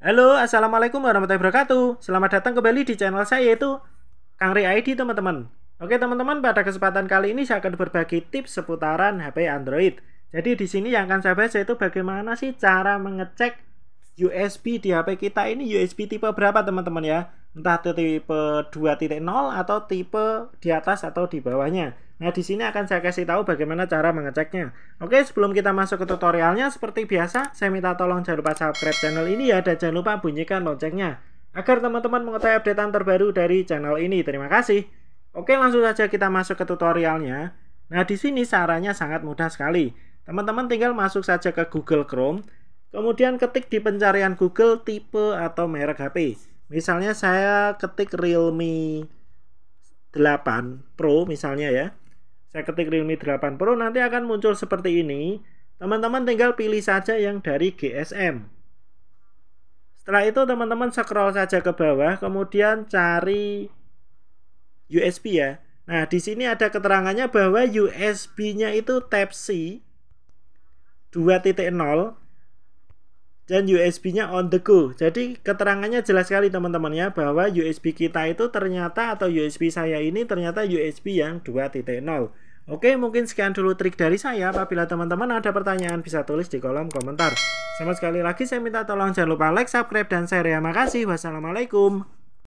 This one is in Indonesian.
Halo, Assalamualaikum warahmatullahi wabarakatuh. Selamat datang kembali di channel saya yaitu Kang Ri ID teman-teman. Oke teman-teman, pada kesempatan kali ini saya akan berbagi tips seputaran HP Android. Jadi di sini yang akan saya bahas yaitu bagaimana sih cara mengecek USB di HP kita ini USB tipe berapa teman-teman ya entah itu tipe 2.0 atau tipe di atas atau di bawahnya. Nah, di sini akan saya kasih tahu bagaimana cara mengeceknya. Oke, sebelum kita masuk ke tutorialnya, seperti biasa, saya minta tolong jangan lupa subscribe channel ini ya, dan jangan lupa bunyikan loncengnya, agar teman-teman mengetahui updatean terbaru dari channel ini. Terima kasih. Oke, langsung saja kita masuk ke tutorialnya. Nah, di sini caranya sangat mudah sekali. Teman-teman tinggal masuk saja ke Google Chrome, kemudian ketik di pencarian Google tipe atau merek HP. Misalnya saya ketik Realme 8 Pro misalnya ya. Saya ketik Realme 8 Pro nanti akan muncul seperti ini. Teman-teman tinggal pilih saja yang dari GSM. Setelah itu teman-teman scroll saja ke bawah, kemudian cari USB ya. Nah, di sini ada keterangannya bahwa USB-nya itu Type C 2.0 dan USB-nya on the go. Jadi keterangannya jelas sekali teman-teman ya bahwa USB kita itu ternyata atau USB saya ini ternyata USB yang 2.0. Oke, mungkin sekian dulu trik dari saya. Apabila teman-teman ada pertanyaan bisa tulis di kolom komentar. Sama sekali lagi saya minta tolong jangan lupa like, subscribe, dan share ya. Makasih. Wassalamualaikum.